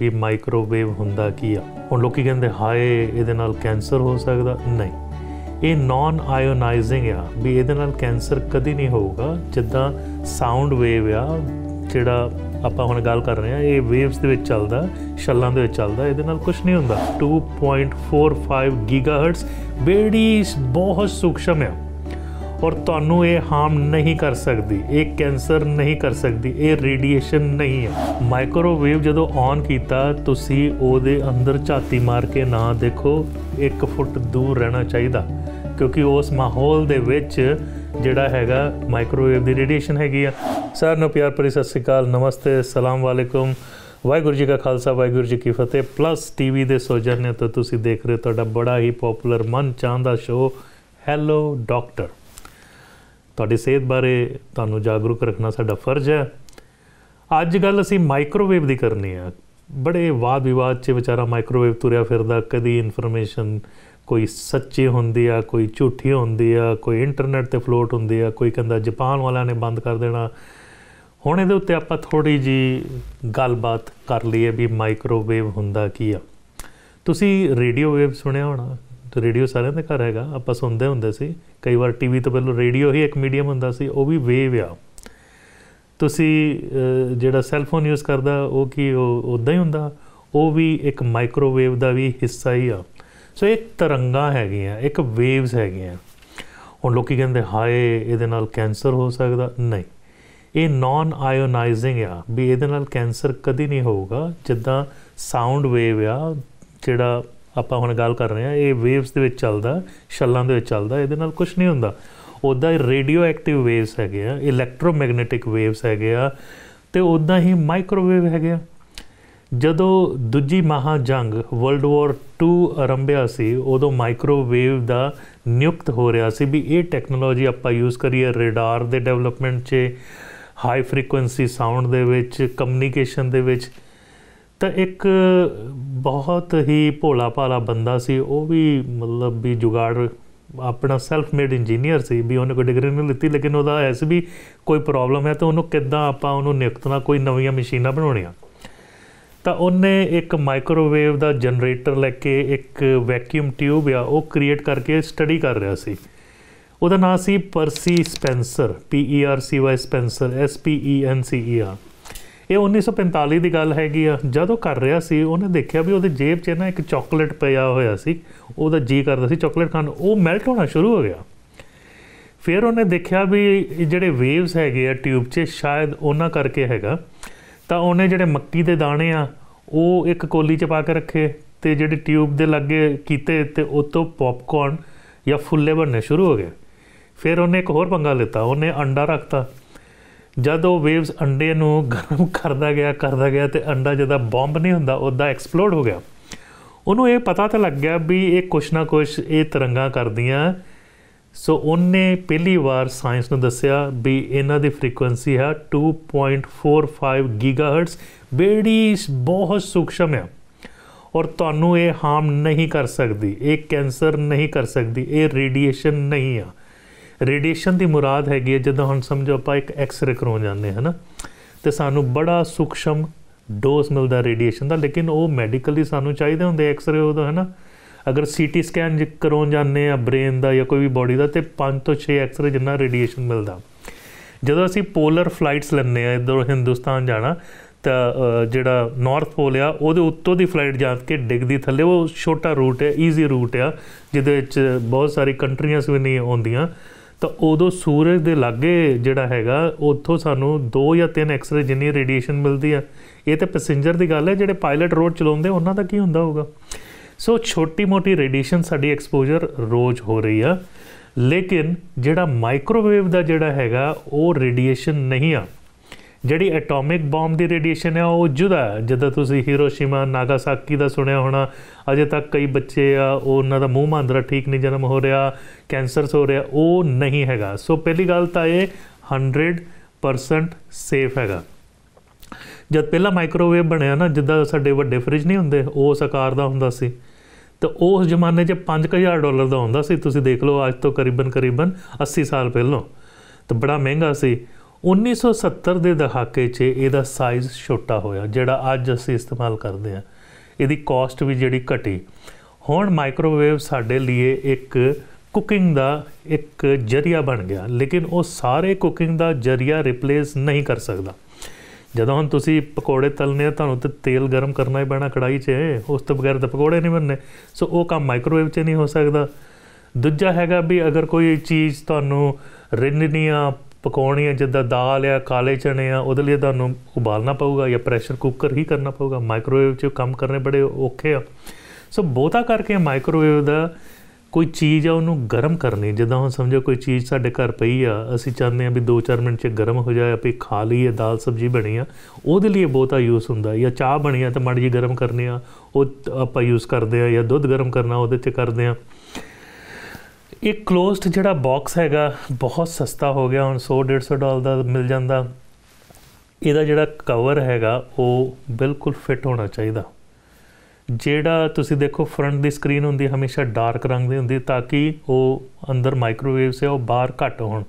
ਕਿ ਮਾਈਕ੍ਰੋਵੇਵ ਹੁੰਦਾ ਕੀ ਆ ਹੁਣ ਲੋਕੀ ਕਹਿੰਦੇ ਹਾਏ ਇਹਦੇ ਨਾਲ ਕੈਂਸਰ ਹੋ ਸਕਦਾ ਨਹੀਂ ਇਹ ਨਾਨ ਆਇਓਨਾਈਜ਼ਿੰਗ ਆ ਵੀ ਇਹਦੇ ਨਾਲ ਕੈਂਸਰ ਕਦੀ ਨਹੀਂ ਹੋਊਗਾ ਜਿੱਦਾਂ ਸਾਊਂਡ ਵੇਵ ਆ ਜਿਹੜਾ ਆਪਾਂ ਹੁਣ ਗੱਲ ਕਰ ਰਹੇ ਆ ਇਹ ਵੇਵਸ ਦੇ ਵਿੱਚ ਚੱਲਦਾ ਛੱਲਾਂ ਦੇ ਵਿੱਚ ਚੱਲਦਾ ਇਹਦੇ ਨਾਲ ਕੁਝ ਨਹੀਂ ਹੁੰਦਾ 2.45 ਗੀਗਾਹਰਟਜ਼ ਬੇੜੀ ਬਹੁਤ ਸੂਖਸ਼ਮ ਆ ਔਰ ਤੁਹਾਨੂੰ ਇਹ ਹਾਰਮ ਨਹੀਂ ਕਰ ਸਕਦੀ ਇਹ ਕੈਂਸਰ ਨਹੀਂ ਕਰ ਸਕਦੀ ਇਹ ਰੇਡੀਏਸ਼ਨ ਨਹੀਂ ਹੈ ਮਾਈਕਰੋਵੇਵ ਜਦੋਂ ਔਨ ਕੀਤਾ ਤੁਸੀਂ ਉਹਦੇ ਅੰਦਰ ਝਾਤੀ ਮਾਰ ਕੇ ਨਾ ਦੇਖੋ 1 ਫੁੱਟ ਦੂਰ ਰਹਿਣਾ ਚਾਹੀਦਾ ਕਿਉਂਕਿ ਉਸ ਮਾਹੌਲ ਦੇ ਵਿੱਚ ਜਿਹੜਾ ਹੈਗਾ ਮਾਈਕਰੋਵੇਵ ਦੀ ਰੇਡੀਏਸ਼ਨ ਹੈਗੀ ਆ ਸਾਰਿਆਂ ਨੂੰ ਪਿਆਰ ਭਰੀ ਸਤਿ ਸ੍ਰੀ ਅਕਾਲ ਨਮਸਤੇ ਸਲਾਮ ਵਾਲੇਕੁਮ ਵਾਹਿਗੁਰੂ ਜੀ ਕਾ ਖਾਲਸਾ ਵਾਹਿਗੁਰੂ ਜੀ ਕੀ ਫਤਿਹ ਪਲੱਸ ਟੀਵੀ ਦੇ ਸੋਜਰ ਨੇ ਤਾਂ ਤੁਸੀਂ ਦੇਖ ਰਹੇ ਤੁਹਾਡਾ ਬੜਾ ਹੀ ਪਪੂਲਰ ਮਨ ਚਾਹੁੰਦਾ ਸ਼ੋਅ ਹੈਲੋ ਡਾਕਟਰ ਤੁਹਾਡੀ ਸਿਹਤ ਬਾਰੇ ਤੁਹਾਨੂੰ ਜਾਗਰੂਕ ਰੱਖਣਾ ਸਾਡਾ ਫਰਜ਼ ਹੈ ਅੱਜ ਗੱਲ ਅਸੀਂ ਮਾਈਕ੍ਰੋਵੇਵ ਦੀ ਕਰਨੀ ਹੈ ਬੜੇ ਵਾਦ ਵਿਵਾਦ 'ਚ ਵਿਚਾਰਾ ਮਾਈਕ੍ਰੋਵੇਵ ਤੁਰਿਆ ਫਿਰਦਾ ਕਦੀ ਇਨਫੋਰਮੇਸ਼ਨ ਕੋਈ ਸੱਚੀ ਹੁੰਦੀ ਆ ਕੋਈ ਝੂਠੀ ਹੁੰਦੀ ਆ ਕੋਈ ਇੰਟਰਨੈਟ ਤੇ ਫਲੋਟ ਹੁੰਦੀ ਆ ਕੋਈ ਕਹਿੰਦਾ ਜਾਪਾਨ ਵਾਲਿਆਂ ਨੇ ਬੰਦ ਕਰ ਦੇਣਾ ਹੁਣ ਇਹਦੇ ਉੱਤੇ ਆਪਾਂ ਥੋੜੀ ਜੀ ਗੱਲਬਾਤ ਕਰ ਲਈਏ ਵੀ ਮਾਈਕ੍ਰੋਵੇਵ ਹੁੰਦਾ ਕੀ ਆ ਤੁਸੀਂ ਰੇਡੀਓ ਵੇਵ ਸੁਣਿਆ ਹੋਣਾ ਤੇ ਰੇਡੀਓ ਸਾਰਿਆਂ ਦੇ ਘਰ ਹੈਗਾ ਆਪਾਂ ਸੁਣਦੇ ਹੁੰਦੇ ਸੀ ਕਈ ਵਾਰ ਟੀਵੀ ਤੋਂ ਪਹਿਲਾਂ ਰੇਡੀਓ ਹੀ ਇੱਕ ਮੀਡੀਅਮ ਹੁੰਦਾ ਸੀ ਉਹ ਵੀ ਵੇਵ ਆ ਤੁਸੀਂ ਜਿਹੜਾ ਸੈੱਲਫੋਨ ਯੂਜ਼ ਕਰਦਾ ਉਹ ਕੀ ਉਹ ਉਦਾਂ ਹੀ ਹੁੰਦਾ ਉਹ ਵੀ ਇੱਕ ਮਾਈਕ੍ਰੋਵੇਵ ਦਾ ਵੀ ਹਿੱਸਾ ਹੀ ਆ ਸੋ ਇਹ ਤਰੰਗਾਂ ਹੈਗੀਆਂ ਇੱਕ ਵੇਵਸ ਹੈਗੀਆਂ ਹੁਣ ਲੋਕੀ ਕਹਿੰਦੇ ਹਾਏ ਇਹਦੇ ਨਾਲ ਕੈਂਸਰ ਹੋ ਸਕਦਾ ਨਹੀਂ ਇਹ ਨਾਨ ਆਇਓਨਾਈਜ਼ਿੰਗ ਆ ਵੀ ਇਹਦੇ ਨਾਲ ਕੈਂਸਰ ਕਦੀ ਨਹੀਂ ਹੋਊਗਾ ਜਿੱਦਾਂ ਸਾਊਂਡ ਵੇਵ ਆ ਜਿਹੜਾ ਆਪਾਂ ਹੁਣ ਗੱਲ ਕਰ ਰਹੇ ਆ ਇਹ ਵੇਵਸ ਦੇ ਵਿੱਚ ਚੱਲਦਾ ਛੱਲਾਂ ਦੇ ਵਿੱਚ ਚੱਲਦਾ ਇਹਦੇ ਨਾਲ ਕੁਝ ਨਹੀਂ ਹੁੰਦਾ ਉਦਾਂ ਹੀ ਰੇਡੀਓ ਐਕਟਿਵ ਵੇਵਸ ਹੈਗੇ ਆ ਇਲੈਕਟ੍ਰੋਮੈਗਨੈਟਿਕ ਵੇਵਸ ਹੈਗੇ ਆ ਤੇ ਉਦਾਂ ਹੀ ਮਾਈਕ੍ਰੋਵੇਵ ਹੈਗੇ ਆ ਜਦੋਂ ਦੂਜੀ ਮਹਾ ਜੰਗ ਵਰਲਡ ਵਾਰ 2 ਆਰੰਭਿਆ ਸੀ ਉਦੋਂ ਮਾਈਕ੍ਰੋਵੇਵ ਦਾ ਨਿਯੁਕਤ ਹੋ ਰਿਹਾ ਸੀ ਵੀ ਇਹ ਟੈਕਨੋਲੋਜੀ ਆਪਾਂ ਯੂਜ਼ ਕਰੀਏ ਰੇਡਾਰ ਦੇ ਡਿਵੈਲਪਮੈਂਟ 'ਚ ਹਾਈ ਫ੍ਰੀਕੁਐਂਸੀ ਸਾਊਂਡ ਦੇ ਵਿੱਚ ਕਮਿਊਨੀਕੇਸ਼ਨ ਦੇ ਵਿੱਚ ਤਾਂ ਇੱਕ ਬਹੁਤ ਹੀ ਭੋਲਾ ਭਾਲਾ ਬੰਦਾ ਸੀ ਉਹ ਵੀ ਮਤਲਬ ਵੀ ਜੁਗਾੜ ਆਪਣਾ ਸੈਲਫ ਮੇਡ ਇੰਜੀਨੀਅਰ ਸੀ ਵੀ ਉਹਨੇ ਕੋਈ ਡਿਗਰੀ ਨਹੀਂ ਲਿੱਤੀ ਲੇਕਿਨ ਉਹਦਾ ਐਸ ਵੀ ਕੋਈ ਪ੍ਰੋਬਲਮ ਹੈ ਤਾਂ ਉਹਨੂੰ ਕਿੱਦਾਂ ਆਪਾਂ ਉਹਨੂੰ ਨਿਯੁਕਤਨਾ ਕੋਈ ਨਵੀਆਂ ਮਸ਼ੀਨਾਂ ਬਣਾਉਣੀਆਂ ਤਾਂ ਉਹਨੇ ਇੱਕ ਮਾਈਕ੍ਰੋਵੇਵ ਦਾ ਜਨਰੇਟਰ ਲੈ ਕੇ ਇੱਕ ਵੈਕਿਊਮ ਟਿਊਬ ਆ ਉਹ ਕ੍ਰੀਏਟ ਕਰਕੇ ਸਟੱਡੀ ਕਰ ਰਿਹਾ ਸੀ ਉਹਦਾ ਨਾਮ ਸੀ Percy Spencer P E R C Y Spencer S P E N C E R ਇਹ 1945 ਦੀ ਗੱਲ ਹੈਗੀ ਆ ਜਦੋਂ ਕਰ ਰਿਹਾ ਸੀ ਉਹਨੇ ਦੇਖਿਆ ਵੀ ਉਹਦੇ ਜੇਬ 'ਚ ਨਾ ਇੱਕ ਚਾਕਲੇਟ ਪਿਆ ਹੋਇਆ ਸੀ ਉਹਦਾ ਜੀ ਕਰਦਾ ਸੀ ਚਾਕਲੇਟ ਖਾਣ ਉਹ ਮੈਲਟ ਹੋਣਾ ਸ਼ੁਰੂ ਹੋ ਗਿਆ ਫਿਰ ਉਹਨੇ ਦੇਖਿਆ ਵੀ ਜਿਹੜੇ ਵੇਵਸ ਹੈਗੇ ਆ ਟਿਊਬ 'ਚ ਸ਼ਾਇਦ ਉਹਨਾਂ ਕਰਕੇ ਹੈਗਾ ਤਾਂ ਉਹਨੇ ਜਿਹੜੇ ਮੱਕੀ ਦੇ ਦਾਣੇ ਆ ਉਹ ਇੱਕ ਕੋਲੀ 'ਚ ਪਾ ਕੇ ਰੱਖੇ ਤੇ ਜਿਹੜੇ ਟਿਊਬ ਦੇ ਲੱਗੇ ਕੀਤੇ ਤੇ ਉਤੋਂ ਪੌਪਕੌਰਨ ਜਾਂ ਫੁੱਲੇ ਬਣਨੇ ਸ਼ੁਰੂ ਹੋ ਗਏ ਫਿਰ ਉਹਨੇ ਇੱਕ ਹੋਰ ਪੰਗਾ ਲਿੱਤਾ ਉਹਨੇ ਅੰਡਾ ਰੱਖਤਾ ਜਦ ਉਹ ਵੇਵਸ ਅੰਡੇ ਨੂੰ ਗਰਮ ਕਰਦਾ ਗਿਆ ਕਰਦਾ ਗਿਆ ਤੇ ਅੰਡਾ ਜਦਾ ਬੰਬ ਨਹੀਂ ਹੁੰਦਾ ਉਹਦਾ ਐਕਸਪਲੋਡ ਹੋ ਗਿਆ ਉਹਨੂੰ ਇਹ ਪਤਾ ਤਾਂ ਲੱਗ ਗਿਆ ਵੀ ਇਹ ਕੁਛ ਨਾ ਕੁਛ ਇਹ ਤਰੰਗਾਂ ਕਰਦੀਆਂ ਸੋ ਉਹਨੇ ਪਹਿਲੀ ਵਾਰ ਸਾਇੰਸ ਨੂੰ ਦੱਸਿਆ ਵੀ ਇਹਨਾਂ ਦੀ ਫ੍ਰੀਕੁਐਂਸੀ ਹੈ 2.45 ਗੀਗਾਹਰਟਸ ਬੇੜੀ ਬਹੁਤ ਸੂਖਸ਼ਮ ਹੈ ਔਰ ਤੁਹਾਨੂੰ ਇਹ ਹਾਰਮ ਨਹੀਂ ਕਰ ਸਕਦੀ ਇਹ ਕੈਂਸਰ ਨਹੀਂ ਕਰ ਸਕਦੀ ਇਹ ਰੇਡੀਏਸ਼ਨ ਨਹੀਂ ਆ ਰੇਡੀਏਸ਼ਨ ਦੀ ਮੁਰਾਦ ਹੈਗੀ ਹੈ ਜਦੋਂ ਹੁਣ ਸਮਝੋ ਆਪਾਂ ਇੱਕ ਐਕਸ-ਰੇ ਕਰਾਉਣ ਜਾਂਦੇ ਹਾਂ ਨਾ ਤੇ ਸਾਨੂੰ ਬੜਾ ਸੁਖਸ਼ਮ ਡੋਸ ਮਿਲਦਾ ਰੇਡੀਏਸ਼ਨ ਦਾ ਲੇਕਿਨ ਉਹ ਮੈਡੀਕਲੀ ਸਾਨੂੰ ਚਾਹੀਦੇ ਹੁੰਦੇ ਐਕਸ-ਰੇ ਉਹਦਾ ਹੈ ਨਾ ਅਗਰ ਸੀਟੀ ਸਕੈਨ ਜੇ ਕਰਾਉਣ ਜਾਂਦੇ ਆ ਬ੍ਰੇਨ ਦਾ ਜਾਂ ਕੋਈ ਵੀ ਬਾਡੀ ਦਾ ਤੇ 5 ਤੋਂ 6 ਐਕਸ-ਰੇ ਜਿੰਨਾ ਰੇਡੀਏਸ਼ਨ ਮਿਲਦਾ ਜਦੋਂ ਅਸੀਂ ਪੋਲਰ ਫਲਾਈਟਸ ਲੈਂਦੇ ਆ ਇਧਰ ਹਿੰਦੁਸਤਾਨ ਜਾਣਾ ਤਾਂ ਜਿਹੜਾ ਨਾਰਥ ਪੋਲ ਆ ਉਹਦੇ ਉੱਤੋਂ ਦੀ ਫਲਾਈਟ ਜਾਂ ਕੇ ਡਿੱਗਦੀ ਥੱਲੇ ਉਹ ਛੋਟਾ ਰੂਟ ਹੈ ਈਜ਼ੀ ਰੂਟ ਆ ਜਿਹਦੇ ਵਿੱਚ ਬਹੁਤ ਸਾਰੀ ਕੰਟਰੀਆਂ ਵੀ ਨਹੀਂ ਆਉਂਦੀਆਂ ਤਾਂ ਉਦੋਂ ਸੂਰਜ ਦੇ ਲਾਗੇ ਜਿਹੜਾ ਹੈਗਾ ਉੱਥੋਂ ਸਾਨੂੰ 2 ਜਾਂ 3 ਐਕਸਰੇ ਜਿੰਨੀ ਰੇਡੀਏਸ਼ਨ ਮਿਲਦੀ ਆ ਇਹ ਤੇ ਪੈਸੇਂਜਰ ਦੀ ਗੱਲ ਹੈ ਜਿਹੜੇ ਪਾਇਲਟ ਰੋਡ ਚਲਾਉਂਦੇ ਉਹਨਾਂ ਦਾ ਕੀ ਹੁੰਦਾ ਹੋਊਗਾ ਸੋ ਛੋਟੀ-ਮੋਟੀ ਰੇਡੀਏਸ਼ਨ ਸਾਡੀ ਐਕਸਪੋਜ਼ਰ ਰੋਜ਼ ਹੋ ਰਹੀ ਆ ਲੇਕਿਨ ਜਿਹੜਾ ਮਾਈਕ੍ਰੋਵੇਵ ਦਾ ਜਿਹੜਾ ਹੈਗਾ ਉਹ ਰੇਡੀਏਸ਼ਨ ਨਹੀਂ ਆ ਜਿਹੜੀ ਐਟੋਮਿਕ ਬੰਬ ਦੀ ਰੇਡੀਏਸ਼ਨ ਹੈ ਉਹ ਜੁਦਾ ਜਦੋਂ ਤੁਸੀਂ ਹੀਰੋਸ਼ੀਮਾ ਨਾਗਾਸਾਕੀ ਦਾ ਸੁਣਿਆ ਹੋਣਾ ਅਜੇ ਤੱਕ ਕਈ ਬੱਚੇ ਆ ਉਹਨਾਂ ਦਾ ਮੂੰਹ ਮੰਦਰਾ ਠੀਕ ਨਹੀਂ ਜਨਮ ਹੋ ਰਿਹਾ ਕੈਂਸਰਸ ਹੋ ਰਿਹਾ ਉਹ ਨਹੀਂ ਹੈਗਾ ਸੋ ਪਹਿਲੀ ਗੱਲ ਤਾਂ ਇਹ 100% ਸੇਫ ਹੈਗਾ ਜਦ ਪਹਿਲਾ ਮਾਈਕ੍ਰੋਵੇਵ ਬਣਿਆ ਨਾ ਜਿੱਦਾਂ ਸਾਡੇ ਵੱਡੇ ਫ੍ਰਿਜ ਨਹੀਂ ਹੁੰਦੇ ਉਸ ਆਕਾਰ ਦਾ ਹੁੰਦਾ ਸੀ ਤਾਂ ਉਸ ਜ਼ਮਾਨੇ 'ਚ 5000 ਡਾਲਰ ਦਾ ਹੁੰਦਾ ਸੀ ਤੁਸੀਂ ਦੇਖ ਲਓ ਅੱਜ ਤੋਂ ਕਰੀਬਨ ਕਰੀਬਨ 80 ਸਾਲ ਪਹਿਲਾਂ ਤਾਂ ਬੜਾ ਮਹਿੰਗਾ ਸੀ 1970 ਦੇ ਦਹਾਕੇ 'ਚ ਇਹਦਾ ਸਾਈਜ਼ ਛੋਟਾ ਹੋਇਆ ਜਿਹੜਾ ਅੱਜ ਅਸੀਂ ਇਸਤੇਮਾਲ ਕਰਦੇ ਆ ਇਹਦੀ ਕਾਸਟ ਵੀ ਜਿਹੜੀ ਘਟੀ ਹੁਣ ਮਾਈਕ੍ਰੋਵੇਵ ਸਾਡੇ ਲਈ ਇੱਕ ਕੁਕਿੰਗ ਦਾ ਇੱਕ ਜਰੀਆ ਬਣ ਗਿਆ ਲੇਕਿਨ ਉਹ ਸਾਰੇ ਕੁਕਿੰਗ ਦਾ ਜਰੀਆ ਰਿਪਲੇਸ ਨਹੀਂ ਕਰ ਸਕਦਾ ਜਦੋਂ ਹੁਣ ਤੁਸੀਂ ਪਕੌੜੇ ਤਲਨੇ ਆ ਤੁਹਾਨੂੰ ਤੇ ਤੇਲ ਗਰਮ ਕਰਨਾ ਹੀ ਪੈਣਾ ਕੜਾਈ 'ਚ ਉਸ ਤੋਂ ਬਗੈਰ ਤਾਂ ਪਕੌੜੇ ਨਹੀਂ ਬਣਨੇ ਸੋ ਉਹ ਕੰਮ ਮਾਈਕ੍ਰੋਵੇਵ 'ਚ ਨਹੀਂ ਹੋ ਸਕਦਾ ਦੂਜਾ ਹੈਗਾ ਵੀ ਅਗਰ ਕੋਈ ਚੀਜ਼ ਤੁਹਾਨੂੰ ਰਿੰਨੀਆਂ ਪਕਾਉਣੀ ਹੈ ਜਿੱਦਾਂ ਦਾਲ ਆ ਕਾਲੇ ਚਣੇ ਆ ਉਹਦੇ ਲਈ ਤੁਹਾਨੂੰ ਉਬਾਲਣਾ ਪਊਗਾ ਜਾਂ ਪ੍ਰੈਸ਼ਰ ਕੁੱਕਰ ਹੀ ਕਰਨਾ ਪਊਗਾ ਮਾਈਕ੍ਰੋਵੇਵ 'ਚ ਕੰਮ ਕਰਨੇ ਬੜੇ ਔਖੇ ਆ ਸੋ ਬਹੁਤਾ ਕਰਕੇ ਮਾਈਕ੍ਰੋਵੇਵ ਦਾ ਕੋਈ ਚੀਜ਼ ਆ ਉਹਨੂੰ ਗਰਮ ਕਰਨੀ ਜਿੱਦਾਂ ਹੁਣ ਸਮਝੋ ਕੋਈ ਚੀਜ਼ ਸਾਡੇ ਘਰ ਪਈ ਆ ਅਸੀਂ ਚਾਹੁੰਦੇ ਆ ਵੀ 2-4 ਮਿੰਟ 'ਚ ਗਰਮ ਹੋ ਜਾਏ ਆਪੇ ਖਾ ਲਈਏ ਦਾਲ ਸਬਜੀ ਬਣੀ ਆ ਉਹਦੇ ਲਈ ਬਹੁਤਾ ਯੂਜ਼ ਹੁੰਦਾ ਜਾਂ ਚਾਹ ਬਣੀ ਆ ਤਾਂ ਮੜ ਜੀ ਗਰਮ ਕਰਨੀ ਆ ਉਹ ਆਪਾਂ ਯੂਜ਼ ਕਰਦੇ ਆ ਜਾਂ ਦੁੱਧ ਗਰਮ ਕਰਨਾ ਉਹਦੇ 'ਚ ਕਰਦੇ ਆ ਇੱਕ ক্লোਜ਼ਡ ਜਿਹੜਾ ਬਾਕਸ ਹੈਗਾ ਬਹੁਤ ਸਸਤਾ ਹੋ ਗਿਆ ਹੁਣ 100 150 ਡਾਲਰ ਦਾ ਮਿਲ ਜਾਂਦਾ ਇਹਦਾ ਜਿਹੜਾ ਕਵਰ ਹੈਗਾ ਉਹ ਬਿਲਕੁਲ ਫਿੱਟ ਹੋਣਾ ਚਾਹੀਦਾ ਜਿਹੜਾ ਤੁਸੀਂ ਦੇਖੋ ਫਰੰਟ ਦੀ ਸਕਰੀਨ ਹੁੰਦੀ ਹਮੇਸ਼ਾ ਡਾਰਕ ਰੰਗ ਦੀ ਹੁੰਦੀ ਤਾਂ ਕਿ ਉਹ ਅੰਦਰ ਮਾਈਕ੍ਰੋਵੇਵਸ ਹੈ ਉਹ ਬਾਹਰ ਘੱਟ ਹੋਣ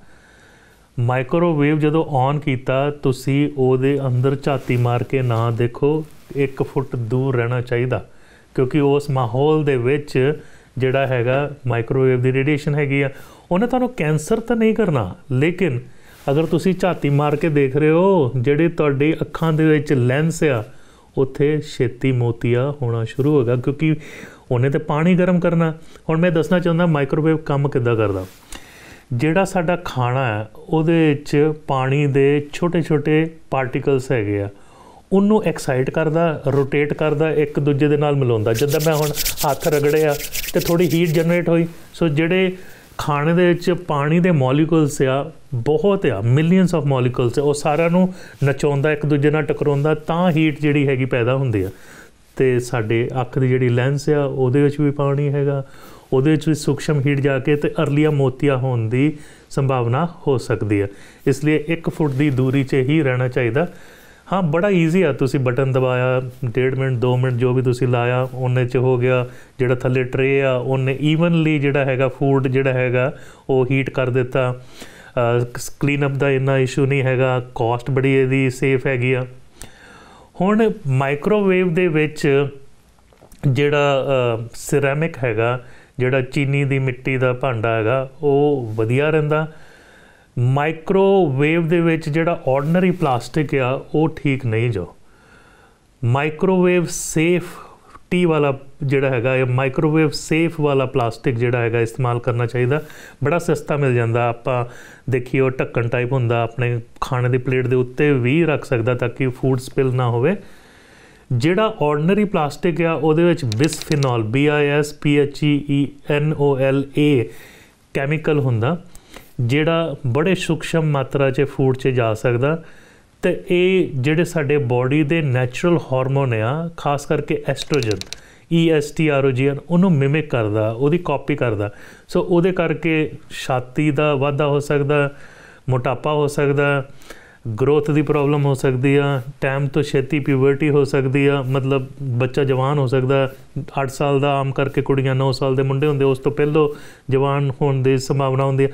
ਮਾਈਕ੍ਰੋਵੇਵ ਜਦੋਂ ਔਨ ਕੀਤਾ ਤੁਸੀਂ ਉਹਦੇ ਅੰਦਰ ਝਾਤੀ ਮਾਰ ਕੇ ਨਾ ਦੇਖੋ 1 ਫੁੱਟ ਦੂਰ ਰਹਿਣਾ ਚਾਹੀਦਾ ਕਿਉਂਕਿ ਉਸ ਮਾਹੌਲ ਦੇ ਵਿੱਚ ਜਿਹੜਾ ਹੈਗਾ ਮਾਈਕ੍ਰੋਵੇਵ ਦੀ ਰੇਡੀਏਸ਼ਨ ਹੈਗੀ ਆ ਉਹਨੇ ਤੁਹਾਨੂੰ ਕੈਂਸਰ ਤਾਂ ਨਹੀਂ ਕਰਨਾ ਲੇਕਿਨ ਅਗਰ ਤੁਸੀਂ ਝਾਤੀ ਮਾਰ ਕੇ ਦੇਖ ਰਹੇ ਹੋ ਜਿਹੜੇ ਤੁਹਾਡੇ ਅੱਖਾਂ ਦੇ ਵਿੱਚ ਲੈਂਸ ਆ ਉੱਥੇ ਛੇਤੀ ਮੋਤੀਆ ਹੋਣਾ ਸ਼ੁਰੂ ਹੋਗਾ ਕਿਉਂਕਿ ਉਹਨੇ ਤੇ ਪਾਣੀ ਗਰਮ ਕਰਨਾ ਹੁਣ ਮੈਂ ਦੱਸਣਾ ਚਾਹੁੰਦਾ ਮਾਈਕ੍ਰੋਵੇਵ ਕੰਮ ਕਿੱਦਾਂ ਕਰਦਾ ਜਿਹੜਾ ਸਾਡਾ ਖਾਣਾ ਹੈ ਉਹਦੇ ਵਿੱਚ ਪਾਣੀ ਦੇ ਛੋਟੇ-ਛੋਟੇ ਪਾਰਟੀਕਲਸ ਹੈਗੇ ਆ ਉਹਨੂੰ ਐਕਸਾਈਟ ਕਰਦਾ ਰੋਟੇਟ ਕਰਦਾ ਇੱਕ ਦੂਜੇ ਦੇ ਨਾਲ ਮਿਲਾਉਂਦਾ ਜਦੋਂ ਮੈਂ ਹੁਣ ਹੱਥ ਰਗੜਿਆ ਤੇ ਥੋੜੀ ਹੀਟ ਜਨਰੇਟ ਹੋਈ ਸੋ ਜਿਹੜੇ ਖਾਣੇ ਦੇ ਵਿੱਚ ਪਾਣੀ ਦੇ ਮੋਲੀਕਲਸ ਆ ਬਹੁਤ ਆ ਮਿਲੀਅਨਸ ਆਫ ਮੋਲੀਕਲਸ ਉਹ ਸਾਰਿਆਂ ਨੂੰ ਨਚਾਉਂਦਾ ਇੱਕ ਦੂਜੇ ਨਾਲ ਟਕਰਾਉਂਦਾ ਤਾਂ ਹੀਟ ਜਿਹੜੀ ਹੈਗੀ ਪੈਦਾ ਹੁੰਦੀ ਆ ਤੇ ਸਾਡੇ ਅੱਖ ਦੀ ਜਿਹੜੀ ਲੈਂਸ ਆ ਉਹਦੇ ਵਿੱਚ ਵੀ ਪਾਣੀ ਹੈਗਾ ਉਹਦੇ ਵਿੱਚ ਵੀ ਸੂਖਸ਼ਮ ਹੀਟ ਜਾ ਕੇ ਤੇ ਅਰਲੀਆ ਮੋਤੀਆ ਹੋਣ ਦੀ ਸੰਭਾਵਨਾ ਹੋ ਸਕਦੀ ਹੈ ਇਸ ਲਈ 1 ਫੁੱਟ ਦੀ ਦੂਰੀ 'ਚ ਹੀ ਰਹਿਣਾ ਚਾਹੀਦਾ ਹਾਂ ਬੜਾ ਈਜ਼ੀ ਆ ਤੁਸੀਂ ਬਟਨ ਦਬਾਇਆ 1.5 ਮਿੰਟ 2 ਮਿੰਟ ਜੋ ਵੀ ਤੁਸੀਂ ਲਾਇਆ ਉਹਨੇ ਚ ਹੋ ਗਿਆ ਜਿਹੜਾ ਥੱਲੇ ਟਰੇ ਆ ਉਹਨੇ ਈਵਨਲੀ ਜਿਹੜਾ ਹੈਗਾ ਫੂਡ ਜਿਹੜਾ ਹੈਗਾ ਉਹ ਹੀਟ ਕਰ ਦਿੱਤਾ ਕਲੀਨ ਅਪ ਦਾ ਇੰਨਾ ਇਸ਼ੂ ਨਹੀਂ ਹੈਗਾ ਕਾਸਟ ਬੜੀ ਇਹਦੀ ਸੇਫ ਹੈਗੀ ਆ ਹੁਣ ਮਾਈਕ੍ਰੋਵੇਵ ਦੇ ਵਿੱਚ ਜਿਹੜਾ ਸਿਰੈਮਿਕ ਹੈਗਾ ਜਿਹੜਾ ਚੀਨੀ ਦੀ ਮਿੱਟੀ ਦਾ ਭਾਂਡਾ ਹੈਗਾ ਉਹ ਵਧੀਆ ਰਹਿੰਦਾ ਮਾਈਕ੍ਰੋਵੇਵ ਦੇ ਵਿੱਚ ਜਿਹੜਾ ਆਰਡੀਨਰੀ ਪਲਾਸਟਿਕ ਆ ਉਹ ਠੀਕ ਨਹੀਂ ਜੋ ਮਾਈਕ੍ਰੋਵੇਵ ਸੇਫ ਟੀ ਵਾਲਾ ਜਿਹੜਾ ਹੈਗਾ ਇਹ ਮਾਈਕ੍ਰੋਵੇਵ ਸੇਫ ਵਾਲਾ ਪਲਾਸਟਿਕ ਜਿਹੜਾ ਹੈਗਾ ਇਸਤੇਮਾਲ ਕਰਨਾ ਚਾਹੀਦਾ ਬੜਾ ਸਸਤਾ ਮਿਲ ਜਾਂਦਾ ਆਪਾਂ ਦੇਖੀਓ ਢੱਕਣ ਟਾਈਪ ਹੁੰਦਾ ਆਪਣੇ ਖਾਣੇ ਦੀ ਪਲੇਟ ਦੇ ਉੱਤੇ ਵੀ ਰੱਖ ਸਕਦਾ ਤਾਂ ਕਿ ਫੂਡ ਸਪਿਲ ਨਾ ਹੋਵੇ ਜਿਹੜਾ ਆਰਡੀਨਰੀ ਪਲਾਸਟਿਕ ਆ ਉਹਦੇ ਵਿੱਚ bisphenol B I S P H E N O L A chemical ਹੁੰਦਾ ਜਿਹੜਾ ਬੜੇ ਸੂਖਸ਼ਮ ਮਾਤਰਾ 'ਚ ਫੂਡ 'ਚ ਜਾ ਸਕਦਾ ਤੇ ਇਹ ਜਿਹੜੇ ਸਾਡੇ ਬਾਡੀ ਦੇ ਨੇਚਰਲ ਹਾਰਮੋਨ ਆ ਖਾਸ ਕਰਕੇ ਐਸਟ੍ਰੋਜਨ ESTROGN e ਉਹਨੂੰ ਮਿਮਿਕ ਕਰਦਾ ਉਹਦੀ ਕਾਪੀ ਕਰਦਾ ਸੋ ਉਹਦੇ ਕਰਕੇ ਛਾਤੀ ਦਾ ਵਾਧਾ ਹੋ ਸਕਦਾ ਮੋਟਾਪਾ ਹੋ ਸਕਦਾ ਗਰੋਥ ਦੀ ਪ੍ਰੋਬਲਮ ਹੋ ਸਕਦੀ ਆ ਟਾਈਮ ਤੋਂ ਛੇਤੀ ਪਿਊਬਰਟੀ ਹੋ ਸਕਦੀ ਆ ਮਤਲਬ ਬੱਚਾ ਜਵਾਨ ਹੋ ਸਕਦਾ 8 ਸਾਲ ਦਾ ਆਮ ਕਰਕੇ ਕੁੜੀਆਂ 9 ਸਾਲ ਦੇ ਮੁੰਡੇ ਹੁੰਦੇ ਉਸ ਤੋਂ ਪਹਿਲਾਂ ਜਵਾਨ ਹੋਣ ਦੀ ਸੰਭਾਵਨਾ ਹੁੰਦੀ ਆ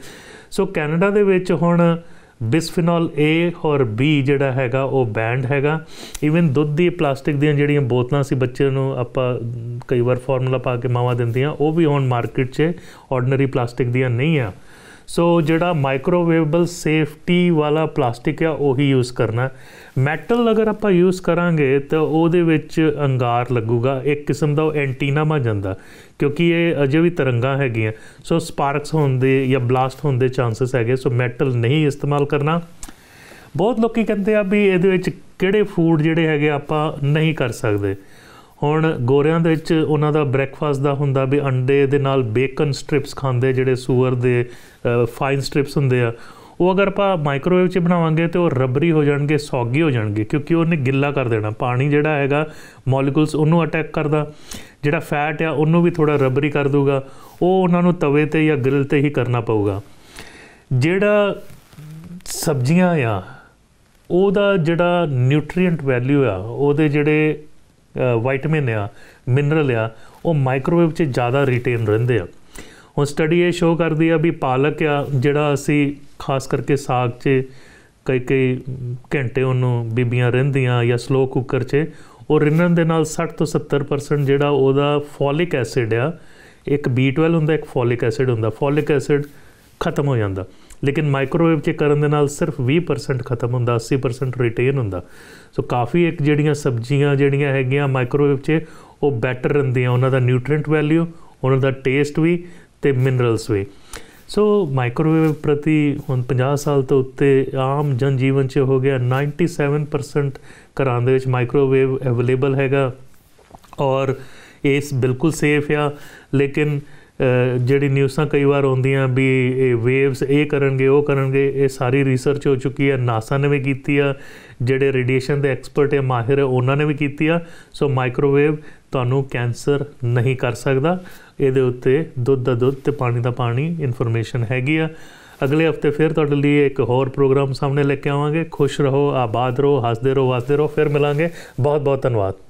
ਸੋ ਕੈਨੇਡਾ ਦੇ ਵਿੱਚ ਹੁਣ ਬਿਸਫਿਨੋਲ A ਔਰ B ਜਿਹੜਾ ਹੈਗਾ ਉਹ ਬੈਂਡ ਹੈਗਾ ਇਵਨ ਦੁੱਧ ਦੀ ਪਲਾਸਟਿਕ ਦੀਆਂ ਜਿਹੜੀਆਂ ਬੋਤਲਾਂ ਸੀ ਬੱਚੇ ਨੂੰ ਆਪਾਂ ਕਈ ਵਾਰ ਫਾਰਮੂਲਾ ਪਾ ਕੇ ਮਾਵਾ ਦਿੰਦੀਆਂ ਉਹ ਵੀ ਹੁਣ ਮਾਰਕੀਟ 'ਚ ਆਰਡੀਨਰੀ ਪਲਾਸਟਿਕ ਦੀਆਂ ਨਹੀਂ ਆ ਸੋ ਜਿਹੜਾ ਮਾਈਕ੍ਰੋਵੇਵਬਲ ਸੇਫਟੀ ਵਾਲਾ ਪਲਾਸਟਿਕ ਆ ਉਹੀ ਯੂਜ਼ ਕਰਨਾ ਮੈਟਲ ਅਗਰ ਆਪਾਂ ਯੂਜ਼ ਕਰਾਂਗੇ ਤਾਂ ਉਹਦੇ ਵਿੱਚ ਅੰਗਾਰ ਲੱਗੂਗਾ ਇੱਕ ਕਿਸਮ ਦਾ ਉਹ ਐਂਟੀਨਾ ਮਾ ਜਾਂਦਾ ਕਿਉਂਕਿ ਇਹ ਅਜੇ ਵੀ ਤਰੰਗਾਂ ਹੈਗੀਆਂ ਸੋ ਸਪਾਰਕਸ ਹੋਣ ਦੇ ਜਾਂ ਬਲਾਸਟ ਹੋਣ ਦੇ ਚਾਂਸਸ ਹੈਗੇ ਸੋ ਮੈਟਲ ਨਹੀਂ ਇਸਤੇਮਾਲ ਕਰਨਾ ਬਹੁਤ ਲੋਕੀ ਕਹਿੰਦੇ ਆ ਵੀ ਇਹਦੇ ਵਿੱਚ ਕਿਹੜੇ ਫੂਡ ਜਿਹੜੇ ਹੈਗੇ ਆਪਾਂ ਨਹੀਂ ਕਰ ਸਕਦੇ ਹੁਣ ਗੋਰਿਆਂ ਦੇ ਵਿੱਚ ਉਹਨਾਂ ਦਾ ਬ੍ਰੈਕਫਾਸਟ ਦਾ ਹੁੰਦਾ ਵੀ ਅੰਡੇ ਦੇ ਨਾਲ ਬੇਕਨ ਸਟ੍ਰਿਪਸ ਖਾਂਦੇ ਜਿਹੜੇ ਸੂਰ ਦੇ ਫਾਈਨ ਸਟ੍ਰਿਪਸ ਹੁੰਦੇ ਆ ਉਹ ਅਗਰ ਆਪਾਂ ਮਾਈਕ੍ਰੋਵੇਵ 'ਚ ਬਣਾਵਾਂਗੇ ਤੇ ਉਹ ਰਬਰੀ ਹੋ ਜਾਣਗੇ ਸੌਗੀ ਹੋ ਜਾਣਗੇ ਕਿਉਂਕਿ ਉਹਨੇ ਗਿੱਲਾ ਕਰ ਦੇਣਾ ਪਾਣੀ ਜਿਹੜਾ ਹੈਗਾ ਮੋਲੀਕਿਊਲਸ ਉਹਨੂੰ ਅਟੈਕ ਕਰਦਾ ਜਿਹੜਾ ਫੈਟ ਆ ਉਹਨੂੰ ਵੀ ਥੋੜਾ ਰਬਰੀ ਕਰ ਦੂਗਾ ਉਹ ਉਹਨਾਂ ਨੂੰ ਤਵੇ ਤੇ ਜਾਂ ਗ੍ਰਿਲ ਤੇ ਹੀ ਕਰਨਾ ਪਊਗਾ ਜਿਹੜਾ ਸਬਜ਼ੀਆਂ ਆ ਉਹਦਾ ਜਿਹੜਾ ਨਿਊਟ੍ਰੀਐਂਟ ਵੈਲਿਊ ਆ ਉਹਦੇ ਜਿਹੜੇ ਵਿਟਾਮਿਨ ਆ ਮਿਨਰਲ ਆ ਉਹ ਮਾਈਕ੍ਰੋਵੇਵ 'ਚ ਜ਼ਿਆਦਾ ਰਿਟੇਨ ਰਹਿੰਦੇ ਆ ਹੁਣ ਸਟੱਡੀ ਇਹ ਸ਼ੋ ਕਰਦੀ ਆ ਵੀ ਪਾਲਕ ਆ ਜਿਹੜਾ ਅਸੀਂ ਖਾਸ ਕਰਕੇ ਸਾਗ 'ਚ ਕਈ ਕਈ ਘੰਟੇ ਉਹਨੂੰ ਬੀਬੀਆਂ ਰਹਿੰਦੀਆਂ ਜਾਂ ਸਲੋ ਕੁੱਕਰ 'ਚ ਉਹ ਰਿੰਨਣ ਦੇ ਨਾਲ 60 ਤੋਂ 70% ਜਿਹੜਾ ਉਹਦਾ ਫੋਲਿਕ ਐਸਿਡ ਆ ਇੱਕ B12 ਹੁੰਦਾ ਇੱਕ ਫੋਲਿਕ ਐਸਿਡ ਹੁੰਦਾ ਫੋਲਿਕ ਐਸਿਡ ਖਤਮ ਹੋ ਜਾਂਦਾ ਲੇਕਿਨ ਮਾਈਕ੍ਰੋਵੇਵ 'ਚ ਕਰਨ ਦੇ ਨਾਲ ਸਿਰਫ 20% ਖਤਮ ਹੁੰਦਾ 80% ਰਿਟੇਨ ਹੁੰਦਾ ਸੋ ਕਾਫੀ ਇੱਕ ਜਿਹੜੀਆਂ ਸਬਜ਼ੀਆਂ ਜਿਹੜੀਆਂ ਹੈਗੀਆਂ ਮਾਈਕ੍ਰੋਵੇਵ 'ਚ ਉਹ ਬੈਟਰ ਰਹਿੰਦੀਆਂ ਉਹਨਾਂ ਦਾ ਨਿਊਟ੍ਰੀਐਂਟ ਵੈਲਿਊ ਉਹਨਾਂ ਦਾ ਟੇਸਟ ਵੀ ਤੇ ਮਿਨਰਲਸ ਵੀ ਸੋ ਮਾਈਕ੍ਰੋਵੇਵ ਪ੍ਰਤੀ ਹੁਣ 50 ਸਾਲ ਤੋਂ ਉੱਤੇ ਆਮ ਜਨ ਜੀਵਨ 'ਚ ਹੋ ਗਿਆ 97% ਘਰਾਂ ਦੇ ਵਿੱਚ ਮਾਈਕ੍ਰੋਵੇਵ ਅਵੇਲੇਬਲ ਹੈਗਾ ਔਰ ਇਸ ਬਿਲਕੁਲ ਸੇਫ ਆ ਲੇਕਿਨ ਜਿਹੜੀ ਨਿਊਜ਼ਾਂ ਕਈ ਵਾਰ ਆਉਂਦੀਆਂ ਵੀ ਇਹ ਵੇਵਸ ਇਹ ਕਰਨਗੇ ਉਹ ਕਰਨਗੇ ਇਹ ਸਾਰੀ ਰਿਸਰਚ ਹੋ ਚੁੱਕੀ ਹੈ ਨਾਸਾ ਨੇ ਵੀ ਕੀਤੀ ਆ ਜਿਹੜੇ ਰੇਡੀਏਸ਼ਨ ਦੇ ਐਕਸਪਰਟ ਹੈ ਮਾਹਿਰ ਉਹਨਾਂ ਨੇ ਵੀ ਕੀਤੀ ਆ ਸੋ ਮਾਈਕ੍ਰੋਵੇਵ ਤੁਹਾਨੂੰ ਕੈਂਸਰ ਨਹੀਂ ਕਰ ਸਕਦਾ ਇਹਦੇ ਉੱਤੇ ਦੁੱਧ ਦਾ ਦੁੱਧ ਤੇ ਪਾਣੀ ਦਾ ਪਾਣੀ ਇਨਫੋਰਮੇਸ਼ਨ ਹੈਗੀ ਆ ਅਗਲੇ ਹਫਤੇ ਫਿਰ ਤੁਹਾਡੇ ਲਈ ਇੱਕ ਹੋਰ ਪ੍ਰੋਗਰਾਮ ਸਾਹਮਣੇ ਲੈ ਕੇ ਆਵਾਂਗੇ ਖੁਸ਼ ਰਹੋ ਆਬਾਦ ਰਹੋ ਹੱਸਦੇ ਰਹੋ ਵਸਦੇ ਰਹੋ ਫਿਰ ਮਿਲਾਂਗੇ ਬਹੁਤ ਬਹੁਤ ਧੰਨਵਾਦ